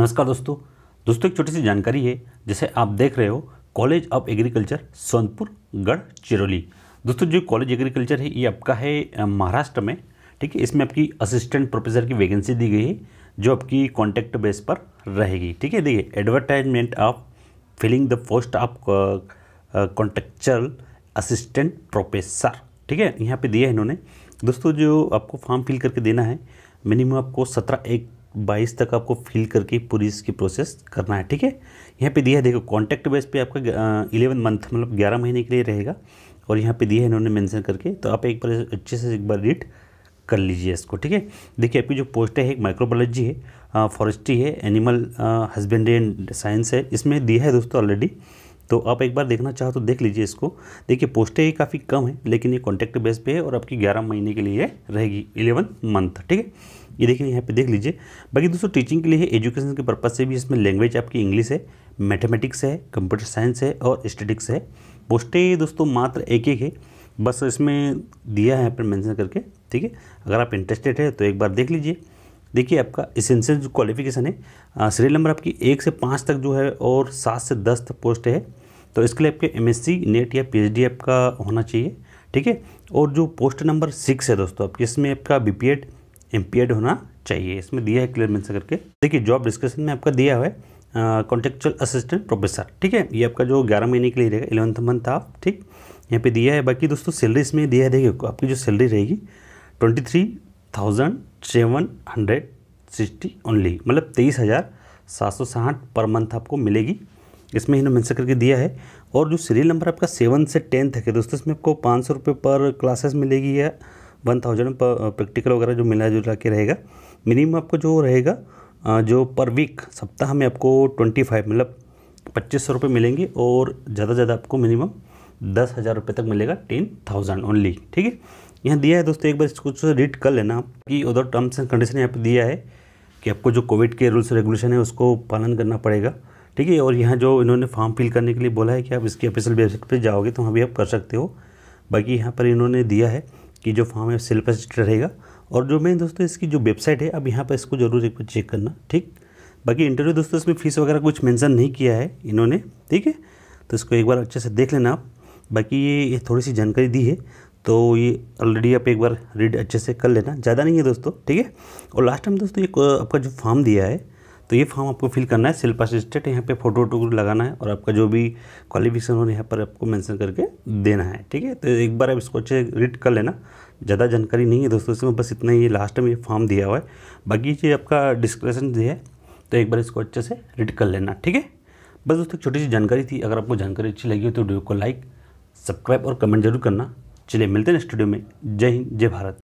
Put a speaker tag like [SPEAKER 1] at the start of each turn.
[SPEAKER 1] नमस्कार दोस्तों दोस्तों एक छोटी सी जानकारी है जैसे आप देख रहे हो कॉलेज ऑफ एग्रीकल्चर सोनपुर गढ़ चिरोली दोस्तों जो कॉलेज एग्रीकल्चर है ये आपका है महाराष्ट्र में ठीक है इसमें आपकी असिस्टेंट प्रोफेसर की वैकेंसी दी गई है जो आपकी कॉन्टैक्ट बेस पर रहेगी ठीक है देखिए advertisement of filling the post of contractual assistant professor ठीक है यहाँ पे दिया है इन्होंने दोस्तों जो आपको फॉर्म फिल करके देना है मिनिमम आपको सत्रह एक बाईस तक आपको फिल करके पूरी इसकी प्रोसेस करना है ठीक है यहाँ पे दिया है देखो कॉन्टैक्ट बेस पे आपका इलेवन मंथ मतलब ग्यारह महीने के लिए रहेगा और यहाँ पे दिया है इन्होंने मेंशन करके तो आप एक बार अच्छे से एक बार रीड कर लीजिए इसको ठीक है देखिए आपकी जो पोस्ट है एक माइक्रोबायोलॉजी है फॉरेस्ट्री है एनिमल हस्बेंड्री एंड साइंस है इसमें दिया है दोस्तों ऑलरेडी तो आप एक बार देखना चाहो तो देख लीजिए इसको देखिए पोस्टें ये काफ़ी कम है लेकिन ये कॉन्टैक्ट बेस पे है और आपकी ग्यारह महीने के लिए रहेगी इलेवन मंथ ठीक है ये देखिए यहाँ पे देख लीजिए बाकी दोस्तों टीचिंग के लिए एजुकेशन के पर्पज़ से भी इसमें लैंग्वेज आपकी इंग्लिश है मैथमेटिक्स है कंप्यूटर साइंस है और स्टेटिक्स है पोस्टें दोस्तों मात्र एक एक है बस इसमें दिया है यहाँ पर मैंसन करके ठीक है अगर आप इंटरेस्टेड है तो एक बार देख लीजिए देखिए आपका इसेंशियल जो क्वालिफिकेशन है सीरियल नंबर आपकी एक से पाँच तक जो है और सात से दस तक पोस्ट है तो इसके लिए आपके एम नेट e या पी आपका होना चाहिए ठीक है और जो पोस्ट नंबर सिक्स है दोस्तों आपके इसमें आपका बी पी एड होना चाहिए इसमें दिया है क्लियर मेंशन करके देखिए जॉब डिस्क्रिप्शन में आपका दिया हुआ है कॉन्टेक्चुअल असिस्टेंट प्रोफेसर ठीक है ये आपका जो ग्यारह महीने के लिए रहेगा इलेवंथ मंथ आप ठीक यहाँ पे दिया है बाकी दोस्तों सैलरी इसमें दिया है देखिए आपकी जो सैलरी रहेगी twenty three thousand seven hundred sixty only मतलब तेईस हज़ार सात सौ साठ पर मंथ आपको मिलेगी इसमें इन्होंने मेंशन करके दिया है और जो सीरियल नंबर आपका सेवन से टेंथ है दोस्तों इसमें आपको पाँच सौ रुपये पर क्लासेस मिलेगी या वन थाउजेंड पर प्रैक्टिकल वगैरह जो मिला जुला के रहेगा मिनिमम आपको जो रहेगा जो पर वीक सप्ताह में आपको ट्वेंटी फाइव मतलब पच्चीस सौ रुपये मिलेंगे और ज़्यादा ज़्यादा आपको मिनिमम दस हज़ार रुपये तक मिलेगा टेन थाउजेंड ओनली ठीक है यहाँ दिया है दोस्तों एक बार इसको रीड कर लेना आपकी उधर टर्म्स एंड कंडीशन यहाँ पर दिया है कि आपको जो कोविड के रूल्स रेगुलेशन है उसको पालन करना पड़ेगा ठीक है और यहाँ जो इन्होंने फॉर्म फिल करने के लिए बोला है कि आप इसकी ऑफिशियल वेबसाइट पर जाओगे तो वहाँ भी आप कर सकते हो बाकी यहाँ पर इन्होंने दिया है कि जो फॉर्म है सेल्फ रहेगा और जो मेन दोस्तों इसकी जो वेबसाइट है अब यहाँ पर इसको ज़रूर एक बार चेक करना ठीक बाकी इंटरव्यू दोस्तों इसमें फ़ीस वगैरह कुछ मेंशन नहीं किया है इन्होंने ठीक है तो इसको एक बार अच्छे से देख लेना आप बाकी ये, ये थोड़ी सी जानकारी दी है तो ये ऑलरेडी आप एक बार रीड अच्छे से कर लेना ज़्यादा नहीं है दोस्तों ठीक है और लास्ट टाइम दोस्तों ये आपका जो फॉर्म दिया है तो ये फॉर्म आपको फिल करना है सेल्फ असिस्टेंट यहाँ पे फोटो वोटो लगाना है और आपका जो भी क्वालिफिकेशन हो यहाँ पर आपको मेंशन करके देना है ठीक है तो एक बार आप इसको अच्छे रीड कर लेना ज़्यादा जानकारी नहीं है दोस्तों इसमें बस इतना ही लास्ट में ये फॉर्म दिया हुआ है बाकी ये आपका डिस्क्रिप्शन दिया है तो एक बार इसको अच्छे से रीड कर लेना ठीक है बस दोस्तों छोटी सी जानकारी थी अगर आपको जानकारी अच्छी लगी हो तो वीडियो को लाइक सब्सक्राइब और कमेंट जरूर करना चलिए मिलते हैं स्टूडियो में जय हिंद जय भारत